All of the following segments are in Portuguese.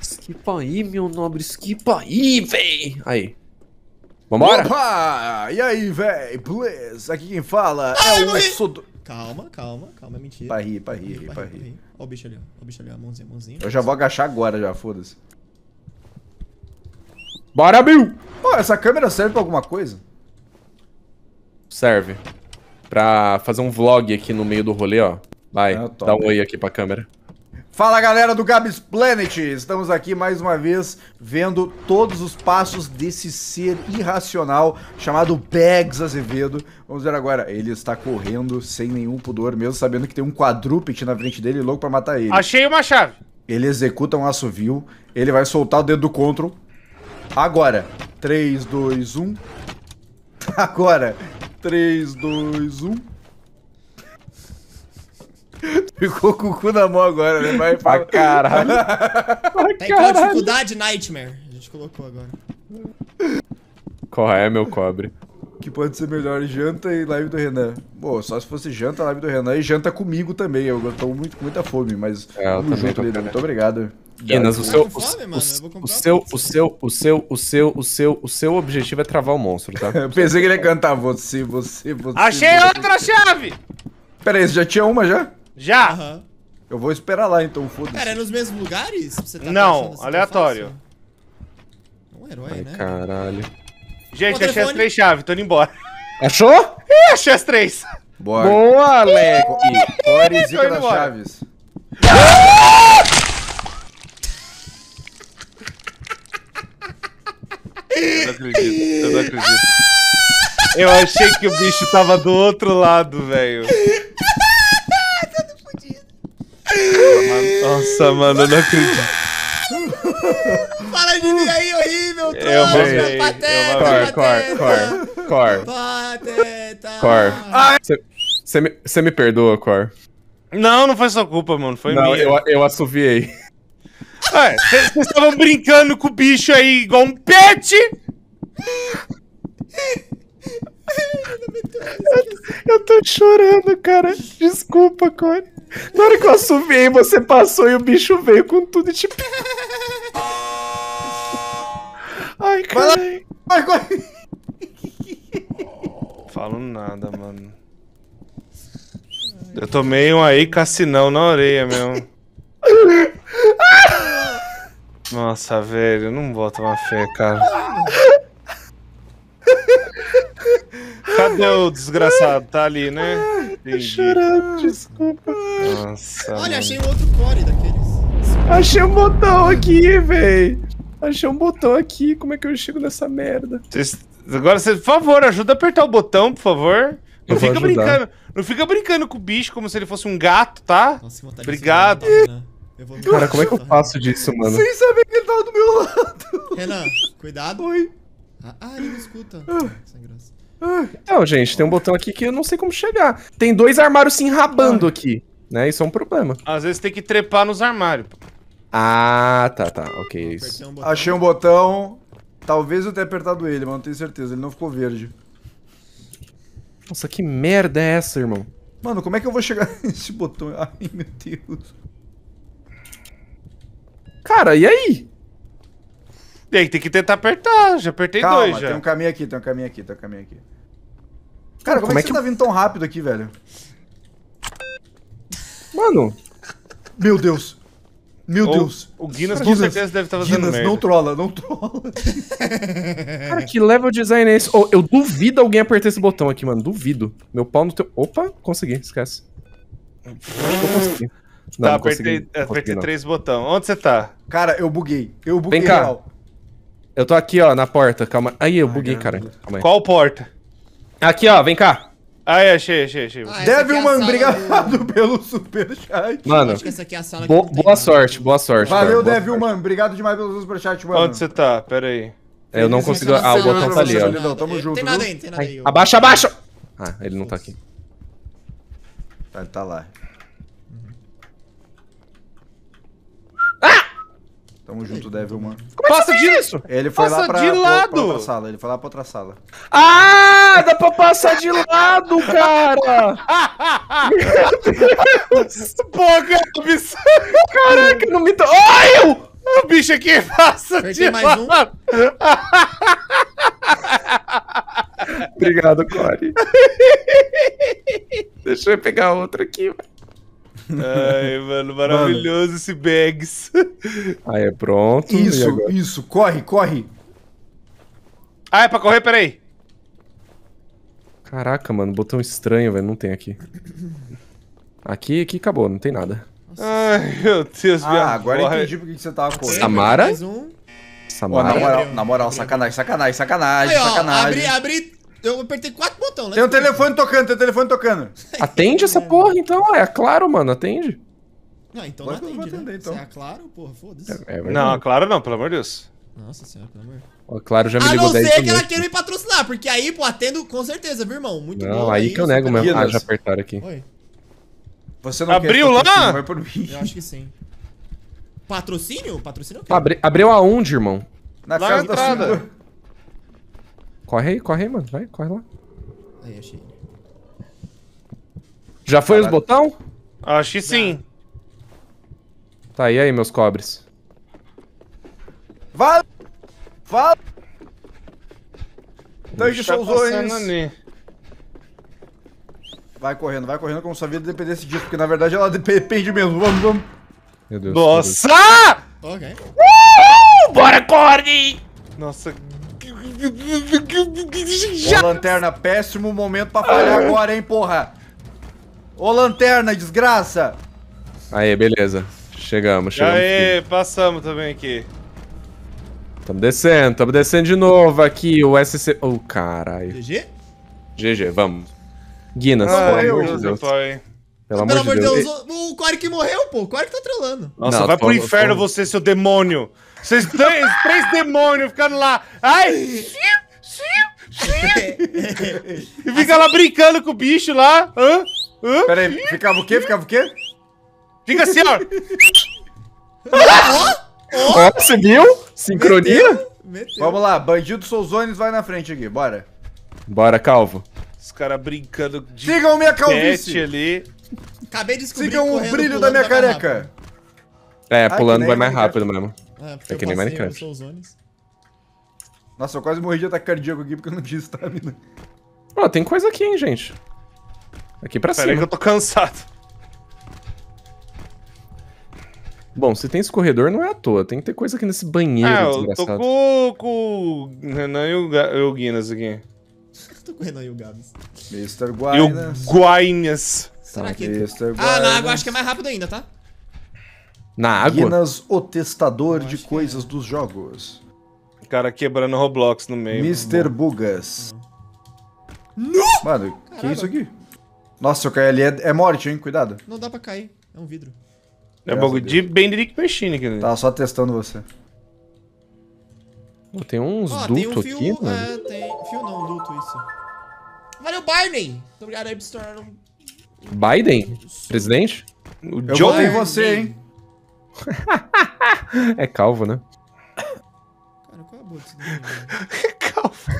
Esquipa aí, meu nobre, esquipa aí, véi! Aí. Vambora? Opa! E aí, véi? Beleza? Aqui quem fala é Ai, é o Sodor... Calma, calma, calma, é mentira. Pra rir, pra rir, pra rir. Ó o bicho ali, ó. o bicho ali, Mãozinha, mãozinha. Eu já vou agachar agora, já, foda-se. Bora, Bill! Pô, essa câmera serve pra alguma coisa? Serve pra fazer um vlog aqui no meio do rolê, ó. Vai, é, dá um oi aqui pra câmera. Fala galera do Gabs Planet! Estamos aqui mais uma vez vendo todos os passos desse ser irracional chamado Bags Azevedo. Vamos ver agora, ele está correndo sem nenhum pudor, mesmo sabendo que tem um quadrúpede na frente dele louco para matar ele. Achei uma chave! Ele executa um assovio, ele vai soltar o dedo do control. Agora! 3, 2, 1. Agora! 3, 2, 1. Ficou com o cu na mão agora, né? Vai pra caralho. Tá com dificuldade, Nightmare. A gente colocou agora. Qual é, meu cobre? que pode ser melhor janta e live do Renan. Pô, só se fosse janta, live do Renan e janta comigo também. Eu tô muito, com muita fome, mas é, tamo junto, Lido. Muito obrigado. Inas, o seu, o, seu, o seu, o seu, o seu, o seu, o seu objetivo é travar o monstro, tá? Eu pensei que ele ia cantar você, você, você. Achei você. outra chave! Pera aí, você já tinha uma já? Já! Uhum. Eu vou esperar lá então, foda-se. Cara, é nos mesmos lugares? Tá Não, tá aleatório. É um herói, Ai, né? Caralho. Gente, achei as três chaves, tô indo embora. Achou? É, achei as três. Bora. Boa, Leco. Vitória zica das embora. chaves. Eu não acredito, eu não acredito. Eu achei que o bicho tava do outro lado, velho. Nossa, mano, eu não acredito. Fala de mim aí, horrível, trouxa, pateta, cor, pateta. Cor, cor, cor. Pateta. Cor. Você me, me perdoa, Cor? Não, não foi sua culpa, mano. Foi não, minha. Eu, eu assoviei. Ué, vocês estavam brincando com o bicho aí igual um pet! Eu, eu tô chorando, cara. Desculpa, Core. Na hora que eu assoviei, você passou e o bicho veio com tudo e tipo. Ai, cara. Vai lá. Vai, corre. Falo nada, mano. Eu tomei um aí cassinão na orelha mesmo. Nossa, velho, não bota uma fé, cara. Cadê o desgraçado? Tá ali, né? Entendi. Chorando, desculpa. Nossa. Olha, mano. achei um outro core daqueles. Achei um botão aqui, velho. Achei um botão aqui, como é que eu chego nessa merda? agora, por favor, ajuda a apertar o botão, por favor. Não eu fica brincando. Não fica brincando com o bicho como se ele fosse um gato, tá? Nossa, Obrigado. Né? Cara, como é que eu faço disso, mano? Sem saber que ele tava tá do meu lado. Renan, cuidado. Oi. Ah, ah ele não escuta. Ah. ah é então, gente, tem um botão aqui que eu não sei como chegar. Tem dois armários se enrabando ah. aqui, né? Isso é um problema. Às vezes tem que trepar nos armários. Ah, tá, tá. Ok, Um Achei um botão. Talvez eu tenha apertado ele, mas não tenho certeza. Ele não ficou verde. Nossa, que merda é essa, irmão? Mano, como é que eu vou chegar nesse botão? Ai, meu Deus. Cara, e aí? E aí, tem que tentar apertar. Já apertei Calma, dois, já. tem um caminho aqui, tem um caminho aqui, tem um caminho aqui. Cara, como, como é, é que, é que você tá vindo tão rápido aqui, velho? Mano... Meu Deus. Meu Ou Deus. O Guinness, com certeza deve estar fazendo Guinness, merda. não trola, não trola. Cara, que level design é esse? Oh, eu duvido alguém apertar esse botão aqui, mano. Duvido. Meu pau no teu... Opa, consegui, esquece. consegui. Não, tá, não apertei, consegui, apertei três botões. Onde você tá? Cara, eu buguei. Eu buguei Vem cá. Real. Eu tô aqui, ó, na porta. Calma. Aí, eu buguei, cara. Calma aí. Qual porta? Aqui, ó, vem cá. Ah, é, achei, achei, achei. Ah, Devilman, é obrigado do... pelo superchat. Mano, acho que essa aqui é a sala bo boa tem, sorte, né? boa sorte. Valeu, cara, Devilman, obrigado demais pelo superchat, mano. Onde você tá? Pera aí. Eu não consigo... Ah, o botão tá ali, ó. tamo junto. Tem nada aí, tem nada aí. Abaixa, abaixa! Ah, ele não tá aqui. Tá, ele tá lá. Tamo junto, Devilman. Como é Passa é disso! Ele foi passa lá pra, de lado. Pra, outra sala, ele foi lá pra outra sala. Ah, dá pra passar de lado, cara! Meu Deus! Pô, Gabs! Caraca, não me... To... eu... o bicho aqui passa de mais lado! Um. Obrigado, Cory. Deixa eu pegar outro aqui, velho. Ai, mano, maravilhoso mano. esse bags. Aí é pronto. Isso, isso. Corre, corre. Ah, é pra correr? Peraí. Caraca, mano, botão estranho, velho. Não tem aqui. Aqui, aqui acabou, não tem nada. Ai, meu Deus, Ah, agora porra. entendi por que você tava correndo. Samara? um. Samara. Oh, na moral, na moral sacanagem, sacanagem, sacanagem, Aí, ó, sacanagem. Abri, abri eu apertei quatro botões. Né? Tem um telefone tocando, tem um telefone tocando. Atende essa porra, então. É, é claro, mano, atende. Não, ah, então Pode não atende, atender, né? então. Você é claro, porra, foda-se. É, é não, claro não, pelo amor de Deus. Nossa senhora, pelo amor. Ó, claro, já me ligou 10 A não ser que ela queira me patrocinar, porque aí, pô, atendo com certeza, viu, irmão? Muito não, bom. aí que eu nego tá mesmo. Ah, já apertaram aqui. Oi. Você não Abriu lá? Vai por mim. Eu acho que sim. Patrocínio? Patrocínio é o quê? Abri abriu aonde, irmão? Na casa da entrada. Corre aí, corre aí, mano. Vai, corre lá. Aí, achei. Já foi Caralho. os botão? Acho que sim. Tá, e aí, meus cobres? Vale! Vale! Tanque seus ali. Vai correndo, vai correndo como sua vida dependesse disso, porque na verdade ela depende mesmo. Vamos, vamos. Meu Deus. Nossa! Meu Deus. Ok. Uhul! Bora, corre! Nossa, Ô, Lanterna, péssimo momento pra falhar agora, hein, porra. Ô, Lanterna, desgraça. Aí, beleza. Chegamos, chegamos. Aê, aqui. passamos também aqui. Tamo descendo, tamo descendo de novo aqui, o SC... Ô, oh, caralho. GG? GG, vamos. Guinness, ah, pelo, amor de Deus. Pai. Pelo, amor de Deus. Deus. O Quark morreu, pô. O Quark tá trolando. Nossa, Não, vai tô, pro inferno tô... você, seu demônio. Vocês três, três demônios ficando lá. Ai! e fica lá brincando com o bicho lá. Hã? Hã? Pera aí, ficava o quê? Ficava o quê? Fica assim, ó. Ó, oh, subiu? Sincronia? Meteu, meteu. Vamos lá, bandido Souzones vai na frente aqui, bora. Bora, calvo. Os caras brincando de. Sigam minha calvície! Ali. Acabei de descobrir. Sigam o brilho da minha careca. É, pulando Ai, vai mais rápido mesmo. Ah, é, é que nem Minecraft. Nossa, eu quase morri de ataque cardíaco aqui porque eu não tinha estamina. Ó, oh, tem coisa aqui, hein, gente. Aqui pra Pera cima. Peraí que eu tô cansado. Bom, se tem esse corredor, não é à toa. Tem que ter coisa aqui nesse banheiro, Ah, eu tô com, o Renan e o, Ga e o Guinness aqui. eu tô com o Renan e o Gabs. Mr. Guinness. E o Guinness. Será que... Mr. Ah, na água acho que é mais rápido ainda, tá? Na água? Guinas, o testador de coisas é. dos jogos. O cara quebrando Roblox no meio. Mr. Bugas. Não! Mano, que é isso aqui? Nossa, se eu cair ali é, é morte, hein? Cuidado. Não dá pra cair, é um vidro. É Graças bagulho de Benedict Machine aqui. Tá. Tava só testando você. Pô, tem uns Ó, tem um fio. aqui, mano. é, tem. Fio não, duto, isso. Valeu, Biden, Muito obrigado aí por se tornar um. Biden? Presidente? O Eu Joe? votei em você, hein? é calvo, né? Cara, qual é a boa né? é calvo.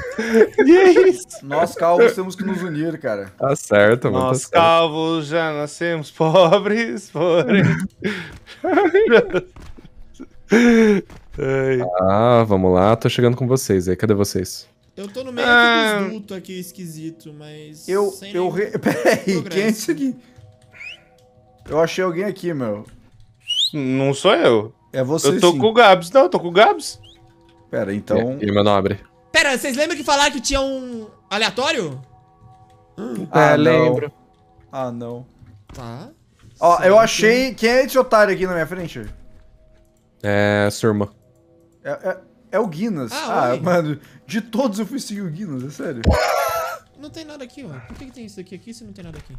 é isso. Nós calvos temos que nos unir, cara. Tá certo, mano. Tá Nós tá certo. calvos já nascemos pobres, porém. ah, vamos lá, tô chegando com vocês aí. Cadê vocês? Eu tô no meio ah, dos luto aqui esquisito, mas. Eu. eu re... Peraí, quem é isso aqui? Eu achei alguém aqui, meu. Não sou eu. É você. Eu tô sim. com o Gabs. Não, eu tô com o Gabs. Pera, então. E, e meu nobre? Pera, vocês lembram que falaram que tinha um aleatório? Hum, ah, é, lembro. Ah, não. Tá. Ó, eu achei. Quem é esse otário aqui na minha frente? É, sua irmã. É, é, é o Guinness. Ah, ah mano, de todos eu fui seguir o Guinness, é sério. Não tem nada aqui, ó. Por que, que tem isso aqui aqui se não tem nada aqui?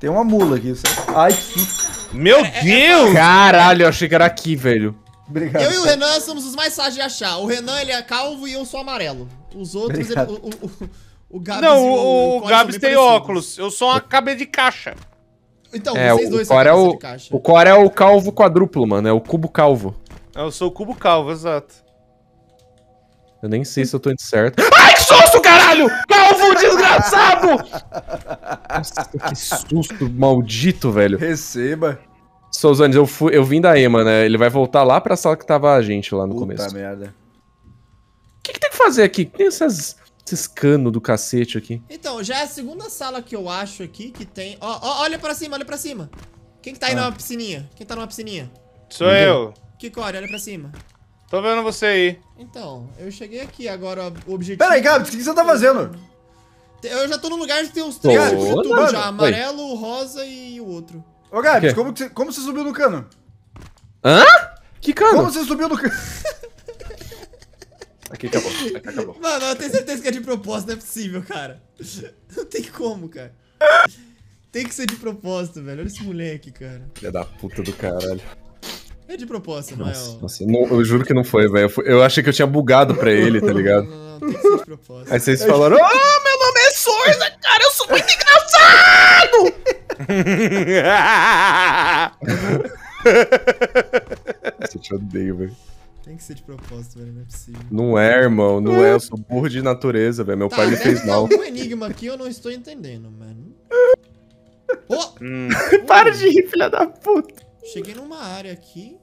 Tem uma mula aqui, sabe? Ai, que. Meu é, é, é Deus! É... Caralho, eu achei que era aqui, velho. Obrigado. Eu e o Renan somos os mais fáceis de achar. O Renan, ele é calvo e eu sou amarelo. Os outros, ele, o, o, o, Gabs Não, o, o, o Gabs tem óculos. Eu sou uma cabeça de caixa. Então, é, vocês dois o são é o, de caixa. O Core é o calvo quadruplo, mano. É o cubo calvo. Eu é sou o cubo calvo, exato. Eu nem sei hum. se eu tô indo certo. Ai, que susto, caralho! Calvo, desgraçado! Nossa, que susto maldito, velho. Receba. Souzanes, eu, fui, eu vim da Ema, né? Ele vai voltar lá pra sala que tava a gente lá no Puta começo. Puta merda. O que, que, tem que fazer aqui? Tem essas, esses canos do cacete aqui. Então, já é a segunda sala que eu acho aqui que tem... Ó, ó olha pra cima, olha pra cima. Quem que tá aí ah. numa piscininha? Quem tá numa piscininha? Sou Ninguém. eu. Kikori, olha pra cima. Tô vendo você aí. Então, eu cheguei aqui agora, o objetivo... Pera aí, Gabs, o que, você tá fazendo? Eu já tô no lugar de tem uns três oh, de tudo já. Amarelo, Oi. rosa e o outro. Ô, Gabs, como, você, como você subiu no cano? Hã? Que cano? Como você subiu no cano? Aqui acabou, aqui acabou. Mano, eu tenho certeza que é de propósito, não é possível, cara. Não tem como, cara. Tem que ser de propósito, velho. Olha esse moleque, cara. Filha da puta do caralho. É de propósito, é nossa, Eu... Nossa, eu, não, eu, juro que não foi, velho. Eu, eu achei que eu tinha bugado pra ele, tá ligado? Não, não, não, tem que ser de propósito. Aí vocês falaram: Ah, oh, meu nome é Sorza, cara, eu sou muito engraçado! nossa, eu te odeio, velho. Tem que ser de propósito, velho, não é possível. Não é, irmão, não é. Eu sou burro de natureza, velho. Meu tá, pai me é, fez tá, mal. Tem um enigma aqui eu não estou entendendo, mano. Oh! Hum. Para de rir, filha da puta. Cheguei numa área aqui.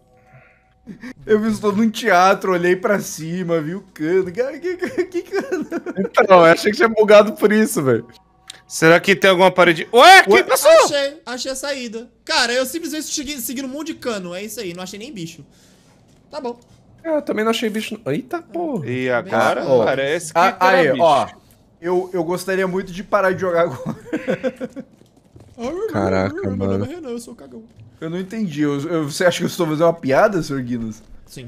Eu vi todo num teatro, olhei pra cima, vi o cano. Que, que, que cano? Então, eu achei que tinha bugado por isso, velho. Será que tem alguma parede? Ué, quem passou? Achei, achei a saída. Cara, eu simplesmente segui, segui um monte de cano, é isso aí, não achei nem bicho. Tá bom. Eu também não achei bicho. Eita porra. E agora Bem, parece ah, que. Ah, aí, bicho. ó. Eu, eu gostaria muito de parar de jogar agora. Caraca, mano. Meu nome é Renan, eu sou cagão. Eu não entendi. Eu, eu, você acha que eu estou fazendo uma piada, Sr. Guinness? Sim.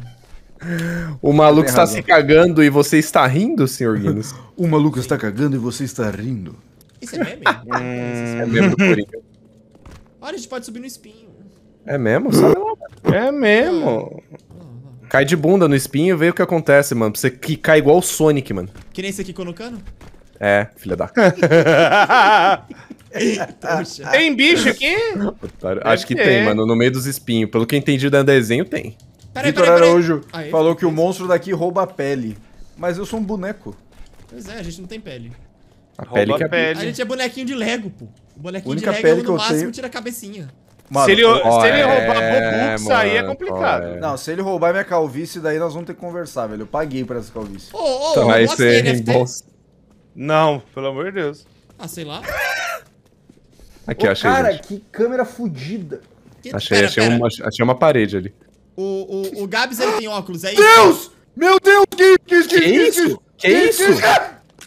O maluco está se cagando e você está rindo, Sr. Guinness? o maluco Sim. está cagando e você está rindo. Isso é meme? é meme do é Olha, a gente pode subir no espinho. É mesmo? Sabe lá. É mesmo. Cai de bunda no espinho e vê o que acontece, mano. Pra você cai igual o Sonic, mano. Que nem esse aqui colocando? É, filha da. tem bicho aqui? Otário. Acho que tem, mano, no meio dos espinhos. Pelo que eu entendi do desenho, tem. Peraí, Vitor Araújo Aí, falou que o monstro daqui rouba a pele. Mas eu sou um boneco. Pois é, a gente não tem pele. A rouba pele que é a pele. A gente é bonequinho de Lego, pô. O bonequinho Única de Lego, pele que eu máximo, tenho... tira a cabecinha. Mano, se ele, ó, se ele é, roubar é, aí é complicado. É. Não, se ele roubar minha calvície, daí nós vamos ter que conversar, velho. Eu paguei pra essa calvície. Ô, ô, então, ô, você é não, pelo amor de Deus. Ah, sei lá. Aqui, Ô, achei. Cara, gente. que câmera fodida. Que... Achei, pera, achei, pera. Uma, achei uma parede ali. O, o, o Gabs ele tem óculos, é isso? Deus! Meu Deus! Que, que, que, que isso? Que, isso?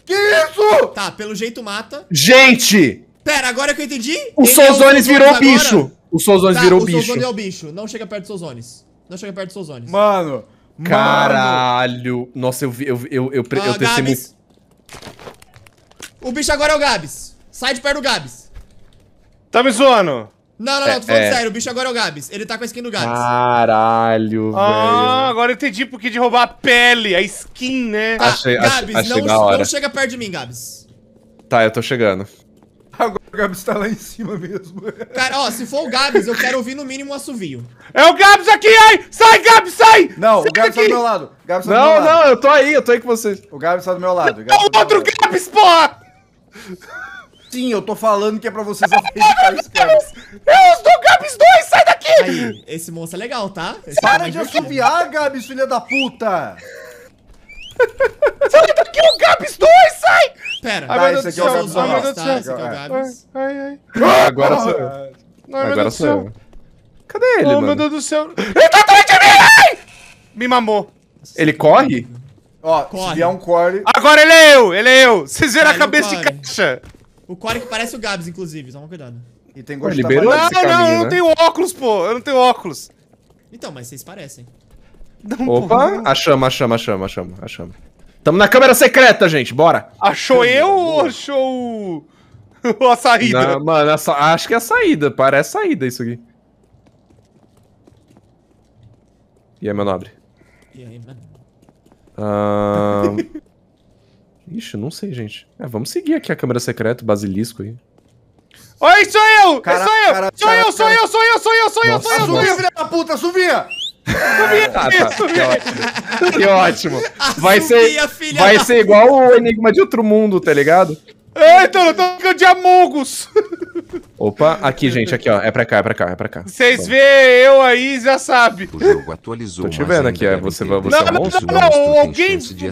Que, isso? Tá, pelo jeito mata. Gente! Pera, agora que eu entendi. O é Souzones é virou agora. bicho. O Souzones tá, virou o bicho. O Souzones é o bicho. Não chega perto do Souzones. Não chega perto do Souzones. Mano. Caralho. Mano. Nossa, eu, vi, eu, eu, eu, eu, ah, eu testei muito. O bicho agora é o Gabs. Sai de perto do Gabs. Tá me zoando? Não, não, não, tô é, falando é. sério. O bicho agora é o Gabs. Ele tá com a skin do Gabs. Caralho, ah, velho. Ah, agora eu entendi porque de roubar a pele, a skin, né? Tá, achei, Gabs, achei, achei não, não chega perto de mim, Gabs. Tá, eu tô chegando. O Gabs tá lá em cima mesmo. Cara, ó, se for o Gabs, eu quero ouvir no mínimo um assovio. É o Gabs aqui, ai! Sai, Gabs, sai! Não, sai tá o Gabs tá do meu lado. Gabs tá não, do meu lado. não, eu tô aí, eu tô aí com vocês. O Gabs tá do meu lado. Não, o é tá outro Gabs, porra! Sim, eu tô falando que é pra vocês é afeitar Gabs! Eu sou o Gabs 2, sai daqui! Aí, esse monstro é legal, tá? Esse Para é de assoviar, Gabs, filha da puta! sai daqui, o Gabs 2, sai! Pera, ai, meu tá, é Deus do céu, é ah, ai, meu oh, Deus do céu. Ai, ai, Agora sou eu. Agora sou eu. Cadê ele, mano? meu Deus do céu. Ele tá atrás de mim, ai! Me mamou. Ele corre? Ó, corre. se vier um core... Agora ele é eu, ele é eu. Vocês viram a cabeça de caixa. O core que parece o Gabs, inclusive. Toma cuidado. E tem gosto de Não, não, né? eu não tenho óculos, pô. Eu não tenho óculos. Então, mas vocês parecem. Um Opa, chama, a chama, a chama. Tamo na câmera secreta, gente, bora. Achou eu ou achou o... a saída? Não, mano, a é acho que é a saída, parece saída isso aqui. E aí, meu nobre? E aí, mano? Ah... Ixi, não sei, gente. É, vamos seguir aqui a câmera secreta, o basilisco aí. Oi, sou eu! Cara, sou eu! Cara, sou, cara, eu sou eu, sou eu, sou eu, sou eu, sou eu, sou eu! Sou eu, filha da puta, subia! Tá, tá. Que ótimo. Que ótimo. Vai ser, vai ser igual o Enigma de Outro Mundo, tá ligado? É, então, eu tô ficando de amogos. Opa, aqui, gente, aqui, ó. É pra cá, é pra cá, é pra cá. Vocês vê eu aí, já sabe. O jogo atualizou. Tô te vendo aqui, é. Você vai. Você não, é não, monstro? não, não, né? alguém. De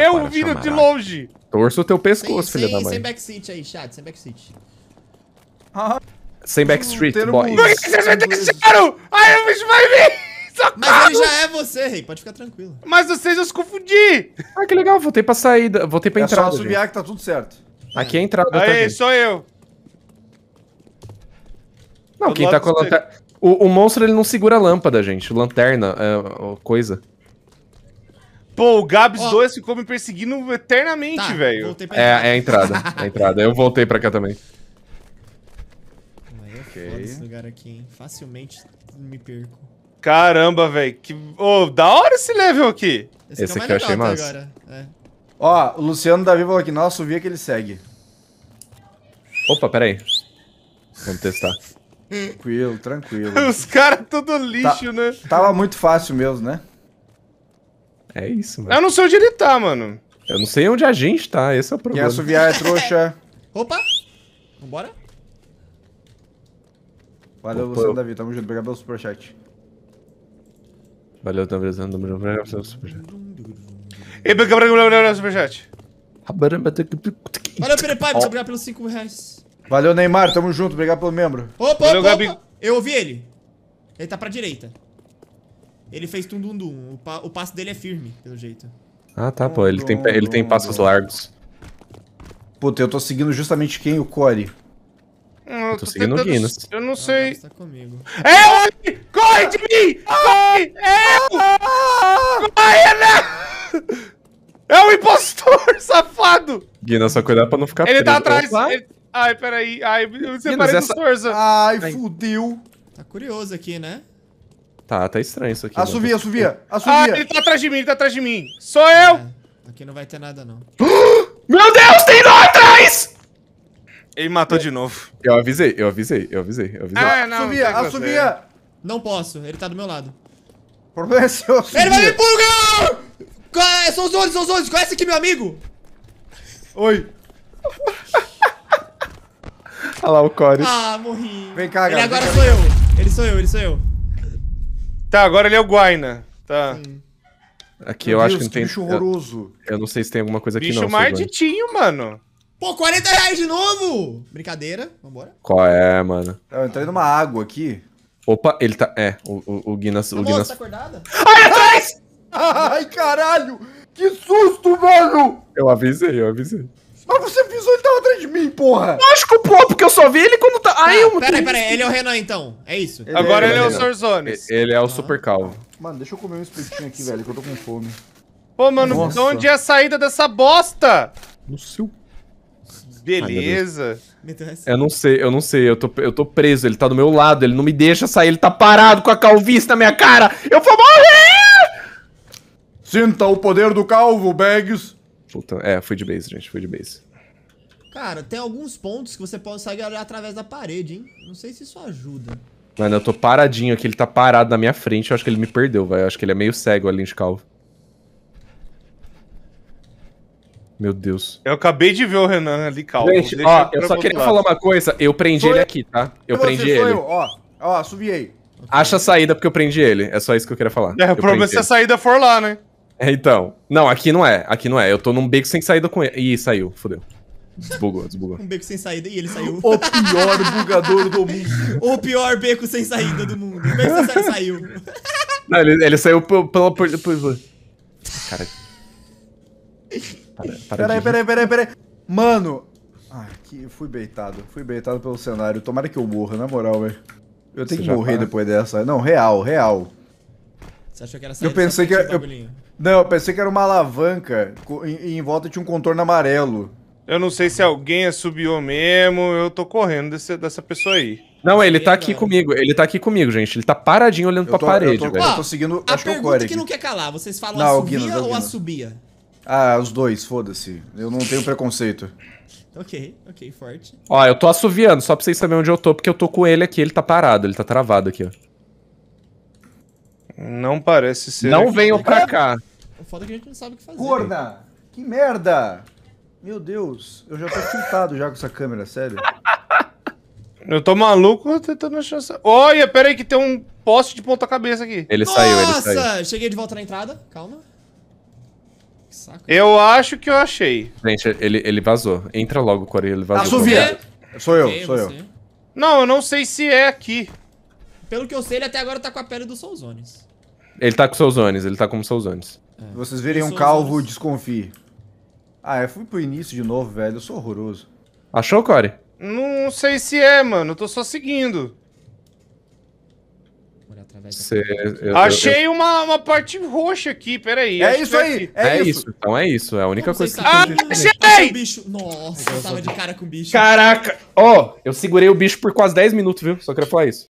eu vi de longe. Torça o teu pescoço, filha filho da mãe. Sem backseat aí, chat, sem backseat. Ah. Sem backstreet, boys. Por que vocês me deixaram? Ai, o bicho vai vir! Mas ele já é você, rei, pode ficar tranquilo. Mas vocês eu se confundi! Ah, que legal, voltei pra saída, voltei pra é entrada. É só subir que tá tudo certo. Aqui é a entrada tá, Aí, também. sou eu. Não, Do quem tá com a lanterna... O, o, monstro, ele não segura a lâmpada, gente. Lanterna, é, coisa. Pô, o Gabs oh. 2 ficou me perseguindo eternamente, tá, velho. É, é a entrada, é a entrada. Eu voltei pra cá também. Mas é okay. foda esse lugar aqui, hein? Facilmente me perco. Caramba, velho. Que... Oh, da hora esse level aqui. Esse, esse aqui, é eu achei massa. É. Ó, o Luciano Davi falou aqui, nossa, o via é que ele segue. Opa, peraí. Vamos testar. tranquilo, tranquilo. Os caras tudo lixo, tá, né? Tava muito fácil mesmo, né? É isso, mano. Eu não sei onde ele tá, mano. Eu não sei onde a gente tá, esse é o é problema. Quem assoviar é trouxa. Opa! Vambora? Valeu, Opa. Luciano Davi. Tamo junto. Obrigado pelo superchat. Valeu, tamo abraçando, tamo junto. Obrigado pelo superchat. E pelo cabra, superchat. Valeu, Perepai, obrigado pelos 5 reais. Valeu, Neymar, tamo junto, obrigado pelo membro. Opa, Valeu, opa, opa. Eu ouvi ele. Ele tá pra direita. Ele fez tum-dum-dum. O, pa o passo dele é firme, pelo jeito. Ah, tá, pô. Ele tem, ele tem passos largos. Puta, eu tô seguindo justamente quem? O Core. Hum, eu tô, seguindo o Guinness. Eu não sei. Tá é o Corre de mim! Corre! É o... Corre, né? É o impostor, safado! Guinness, só cuidar pra não ficar Ele tá atrás... Ai, peraí. Ai, eu separei Guinness, do Ai, fudeu. Tá curioso aqui, né? Tá, tá estranho isso aqui. Né? Assovia, assovia, tá ah, assovia. Ah, ele tá atrás de mim, ele tá atrás de mim. Sou eu! É, aqui não vai ter nada, não. Meu Deus, tem nó atrás! Ele matou eu, de novo. Eu avisei, eu avisei, eu avisei, eu avisei. Ah, não, subia, não assumia! Tá não posso, ele tá do meu lado. O problema é seu, Ele vai me pulgar! É, são os olhos, são os olhos, conhece aqui meu amigo! Oi. Olha lá o Core. Ah, morri. Vem cá, galera. Ele agora sou eu. Ele sou eu, ele sou eu. Tá, agora ele é o Guaina. Tá. Sim. Aqui Meu eu Deus, acho que não que tem. Bicho horroroso. Eu, eu, não sei se tem alguma coisa aqui bicho não. Bicho marditinho, mano. Pô, 40 reais de novo! Brincadeira, vambora. Qual é, mano? Eu entrei numa água aqui. Opa, ele tá. É, o, o, o Guinness. Amor, o tá Guinness... tá acordada? Ai, atrás! Ai, caralho! Que susto, mano! Eu avisei, eu avisei. Mas você pisou, ele tava atrás de mim, porra! Lógico, pô, porque eu só vi ele quando tá. Ai, tá, eu. Peraí, peraí, ele é o Renan então. É isso. Ele Agora é, ele é, o Sorzones. Ele é o ah. Super Calvo. Mano, deixa eu comer um espetinho aqui, velho, que eu tô com fome. Pô, mano, então Nossa. onde é a saída dessa bosta? No seu Beleza. eu não sei, eu não sei. Eu tô, eu tô preso, ele tá do meu lado, ele não me deixa sair, ele tá parado com a calvície na minha cara. Eu vou morrer! Sinta o poder do calvo, Bags. Puta, é, fui de base, gente, fui de base. Cara, tem alguns pontos que você consegue olhar através da parede, hein? Não sei se isso ajuda. Mano, eu tô paradinho aqui, ele tá parado na minha frente. Eu acho que ele me perdeu, velho. Eu acho que ele é meio cego ali de calvo. Meu Deus. Eu acabei de ver o Renan ali, calma. Gente, ó, eu só queria lado. falar uma coisa. Eu prendi ele aqui, tá? Eu assim, prendi ele. Eu. Ó, ó, subi aí. Acha a saída porque eu prendi ele. É só isso que eu queria falar. É, eu o problema é se ele. a saída for lá, né? É, então. Não, aqui não é. Aqui não é. Eu tô num beco sem saída com ele. Ih, saiu. Fudeu. Desbugou, desbugou. Um beco sem saída e ele saiu. O pior bugador do mundo. o pior beco sem saída do mundo. O beco sem saída saiu. Não, ele, ele saiu pela... Cara... Peraí, peraí, peraí, peraí. Mano! Ai, ah, que... fui beitado. Fui beitado pelo cenário. Tomara que eu morra, na moral, velho. Eu tenho Você que morrer para? depois dessa. Não, real, real. Você achou que era Eu pensei que era... Eu... Não, eu pensei que era uma alavanca e em volta tinha um contorno amarelo. Eu não sei se alguém é subiu mesmo, eu tô correndo desse, dessa pessoa aí. Não, ele tá aqui comigo, ele tá aqui comigo, gente. Ele tá paradinho olhando tô, pra parede, eu velho. Eu tô seguindo, a acho pergunta que, que não quer calar, vocês falam não, assobia é ou assobia? Ah, os dois, foda-se. Eu não tenho preconceito. ok, ok, forte. Ó, eu tô assoviando, só pra vocês saberem onde eu tô, porque eu tô com ele aqui, ele tá parado, ele tá travado aqui, ó. Não parece ser. Não aqui. pra tá- cá. O foda é que a gente não sabe o que fazer. Gorda! Que merda! Meu Deus, eu já tô tiltado já com essa câmera, sério. Eu tô maluco tentando achar essa... Olha, pera aí que tem um poste de ponta cabeça aqui. Ele Nossa! saiu, ele saiu. Nossa, cheguei de volta na entrada, calma. Eu acho que eu achei. Gente, ele, ele vazou. Entra logo, Corey, ele vazou. Tá, sou eu, okay, sou você. eu. Não, eu não sei se é aqui. Pelo que eu sei, ele até agora tá com a pele do Solzones. Ele tá com Solzones, ele tá como Solzones. É. Vocês virem um calvo, desconfie. Ah, eu fui pro início de novo, velho. Eu sou horroroso. Achou, Corey? Não sei se é, mano. Eu tô só seguindo. Cê, eu, Achei eu, eu... Uma, uma parte roxa aqui, peraí. É isso aí, é, é isso. isso. Então é isso, é a única coisa que... Ah, achei! Bicho. Nossa, eu tava de cara com o bicho. Caraca! Ó, oh, eu segurei o bicho por quase 10 minutos, viu? Só queria falar isso.